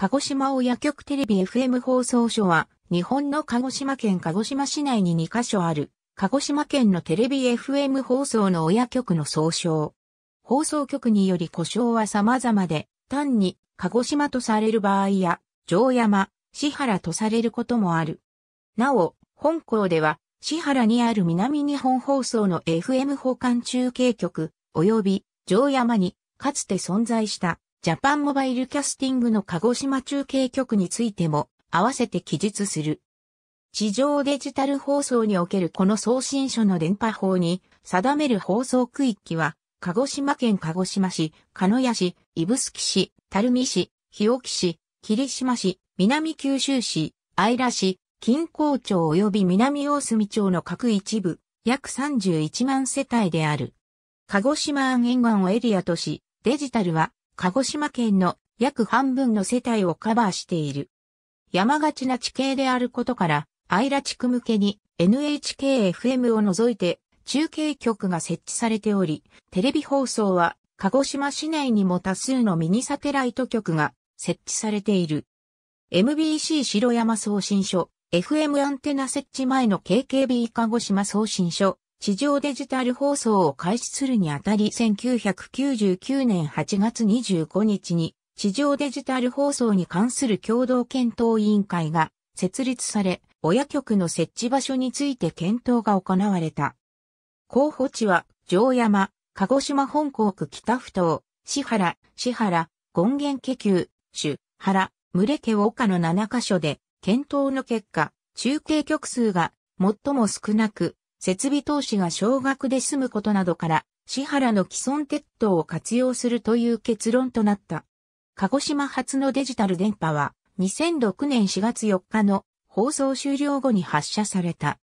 鹿児島親局テレビ FM 放送所は、日本の鹿児島県鹿児島市内に2カ所ある、鹿児島県のテレビ FM 放送の親局の総称。放送局により故障は様々で、単に鹿児島とされる場合や、城山、市原とされることもある。なお、本校では、市原にある南日本放送の FM 保管中継局、及び城山に、かつて存在したジャパンモバイルキャスティングの鹿児島中継局についても合わせて記述する。地上デジタル放送におけるこの送信書の電波法に定める放送区域は、鹿児島県鹿児島市、鹿屋市、指宿市、垂水市、日置市、霧島市、南九州市、姶良市、近郊町及び南大隅町の各一部、約31万世帯である。鹿児島沿岸をエリアとし、デジタルは鹿児島県の約半分の世帯をカバーしている。山がちな地形であることから、アイラ地区向けに NHKFM を除いて中継局が設置されており、テレビ放送は鹿児島市内にも多数のミニサテライト局が設置されている。MBC 城山送信所、FM アンテナ設置前の KKB 鹿児島送信所、地上デジタル放送を開始するにあたり1999年8月25日に地上デジタル放送に関する共同検討委員会が設立され、親局の設置場所について検討が行われた。候補地は、城山、鹿児島本港区北不頭、市原、市原、権現家球、主、原、群れ家岡の7カ所で、検討の結果、中継局数が最も少なく、設備投資が少額で済むことなどから、市原の既存鉄塔を活用するという結論となった。鹿児島発のデジタル電波は、2006年4月4日の放送終了後に発射された。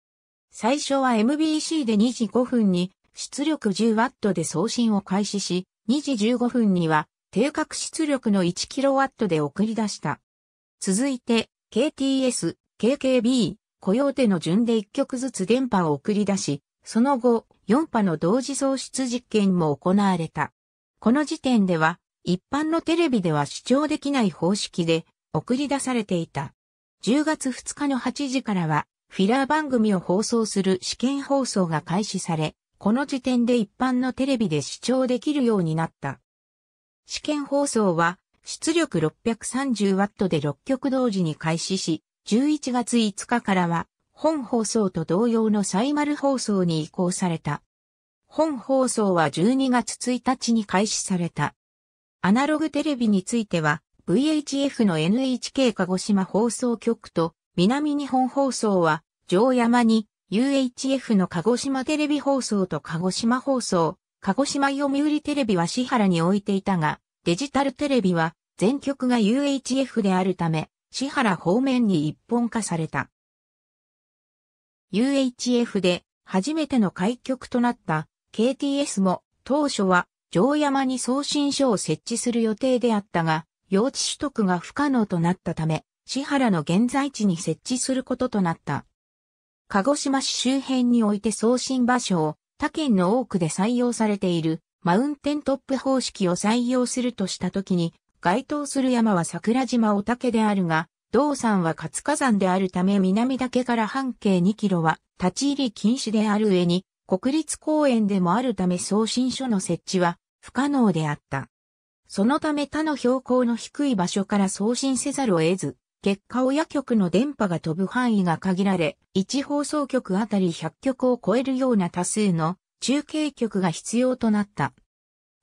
最初は MBC で2時5分に出力 10W で送信を開始し、2時15分には定格出力の 1kW で送り出した。続いて KTS、KKB、雇用手の順で1曲ずつ電波を送り出し、その後、4波の同時喪出実験も行われた。この時点では、一般のテレビでは視聴できない方式で送り出されていた。10月2日の8時からは、フィラー番組を放送する試験放送が開始され、この時点で一般のテレビで視聴できるようになった。試験放送は出力 630W で6曲同時に開始し、11月5日からは、本放送と同様のサイマル放送に移行された。本放送は12月1日に開始された。アナログテレビについては、VHF の NHK 鹿児島放送局と、南日本放送は、城山に、UHF の鹿児島テレビ放送と鹿児島放送、鹿児島読売テレビは市原に置いていたが、デジタルテレビは、全局が UHF であるため、支原方面に一本化された。UHF で初めての開局となった KTS も当初は城山に送信所を設置する予定であったが、用地取得が不可能となったため、支原の現在地に設置することとなった。鹿児島市周辺において送信場所を他県の多くで採用されているマウンテントップ方式を採用するとしたときに該当する山は桜島おたけであるが、道山は活火山であるため南岳から半径2キロは立ち入り禁止である上に、国立公園でもあるため送信所の設置は不可能であった。そのため他の標高の低い場所から送信せざるを得ず、結果親局の電波が飛ぶ範囲が限られ、1放送局あたり100局を超えるような多数の中継局が必要となった。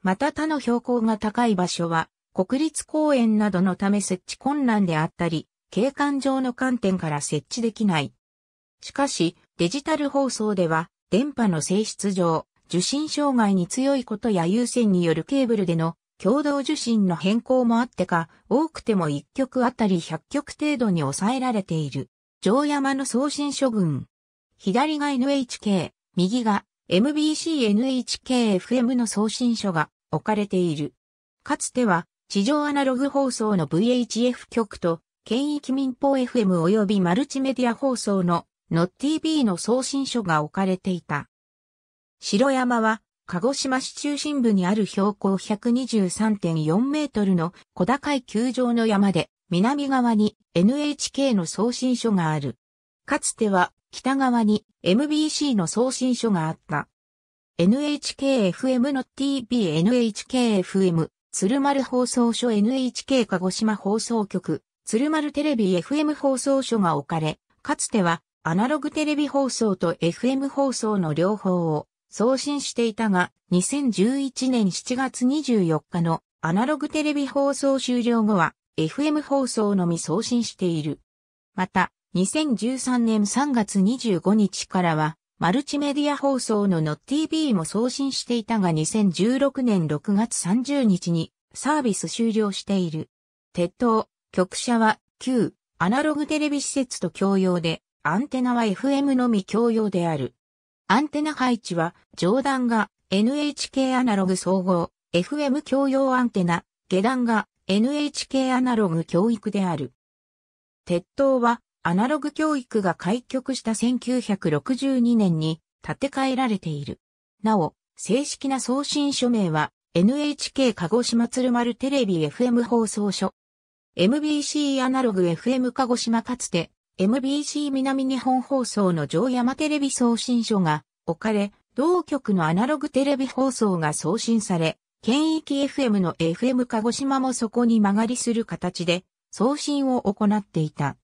また他の標高が高い場所は国立公園などのため設置困難であったり、景観上の観点から設置できない。しかし、デジタル放送では、電波の性質上、受信障害に強いことや有線によるケーブルでの共同受信の変更もあってか、多くても1曲あたり100曲程度に抑えられている。城山の送信処分。左が NHK、右が MBC NHKFM の送信書が置かれている。かつては地上アナログ放送の VHF 局と、県域民放 FM 及びマルチメディア放送の NotTV の送信所が置かれていた。城山は、鹿児島市中心部にある標高123.4メートルの小高い球場の山で、南側に NHK の送信所がある。かつては北側に MBC の送信所があった。NHKFM の TV NHKFM 鶴丸放送所 NHK 鹿児島放送局、鶴丸テレビ FM 放送所が置かれ、かつてはアナログテレビ放送と FM 放送の両方を送信していたが、2011年7月24日のアナログテレビ放送終了後は FM 放送のみ送信している。また、2013年3月25日からはマルチメディア放送の NotTV も送信していたが2016年6月30日にサービス終了している。鉄塔、局舎は旧アナログテレビ施設と共用で、アンテナは FM のみ共用である。アンテナ配置は、上段が NHK アナログ総合、FM 共用アンテナ、下段が NHK アナログ教育である。鉄塔はアナログ教育が開局した1962年に建て替えられている。なお、正式な送信署名は NHK 鹿児島鶴丸テレビ FM 放送所。MBC アナログ FM 鹿児島かつて MBC 南日本放送の上山テレビ送信所が置かれ、同局のアナログテレビ放送が送信され、県域 FM の FM 鹿児島もそこに曲がりする形で送信を行っていた。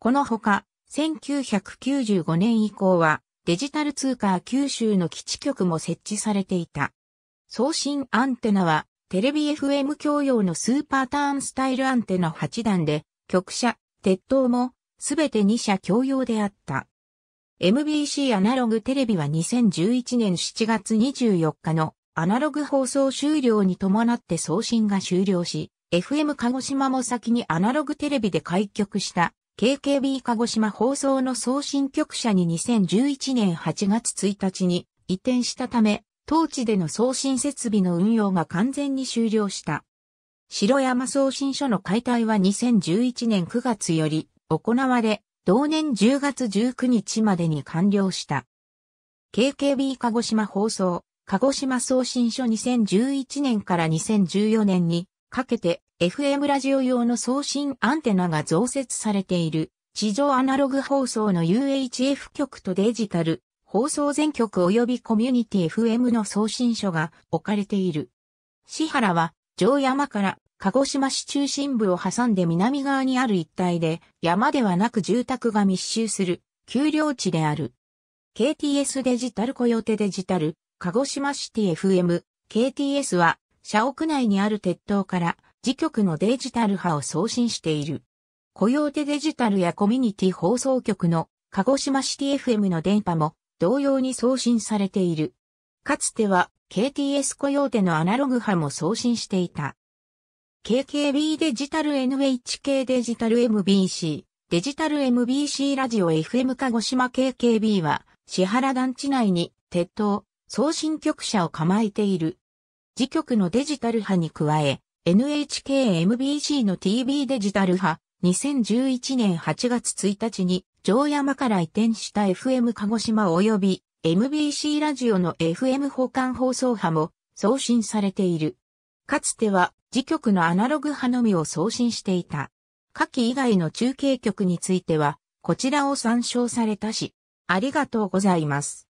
このほか、1995年以降は、デジタル通貨九州の基地局も設置されていた。送信アンテナは、テレビ FM 共用のスーパーターンスタイルアンテナ8段で、局舎、鉄塔も、すべて2社共用であった。MBC アナログテレビは2011年7月24日のアナログ放送終了に伴って送信が終了し、FM 鹿児島も先にアナログテレビで開局した KKB 鹿児島放送の送信局舎に2011年8月1日に移転したため、当地での送信設備の運用が完全に終了した。城山送信所の解体は2011年9月より行われ、同年10月19日までに完了した。KKB 鹿児島放送、鹿児島送信所2011年から2014年にかけて FM ラジオ用の送信アンテナが増設されている地上アナログ放送の UHF 局とデジタル放送全局及びコミュニティ FM の送信所が置かれている。市原は城山から鹿児島市中心部を挟んで南側にある一帯で山ではなく住宅が密集する丘陵地である。KTS デジタルコヨテデジタル鹿児島シティ FM KTS は社屋内にある鉄塔から自局のデジタル派を送信している。雇用手デジタルやコミュニティ放送局の鹿児島シティ FM の電波も同様に送信されている。かつては KTS 雇用手のアナログ派も送信していた。KKB デジタル NHK デジタル MBC デジタル MBC ラジオ FM 鹿児島 KKB は支原団地内に鉄塔送信局舎を構えている。次局のデジタル派に加え、NHKMBC の TV デジタル派、2011年8月1日に、城山から移転した FM 鹿児島及び MBC ラジオの FM 保管放送派も送信されている。かつては、次局のアナログ派のみを送信していた。下記以外の中継局については、こちらを参照されたし、ありがとうございます。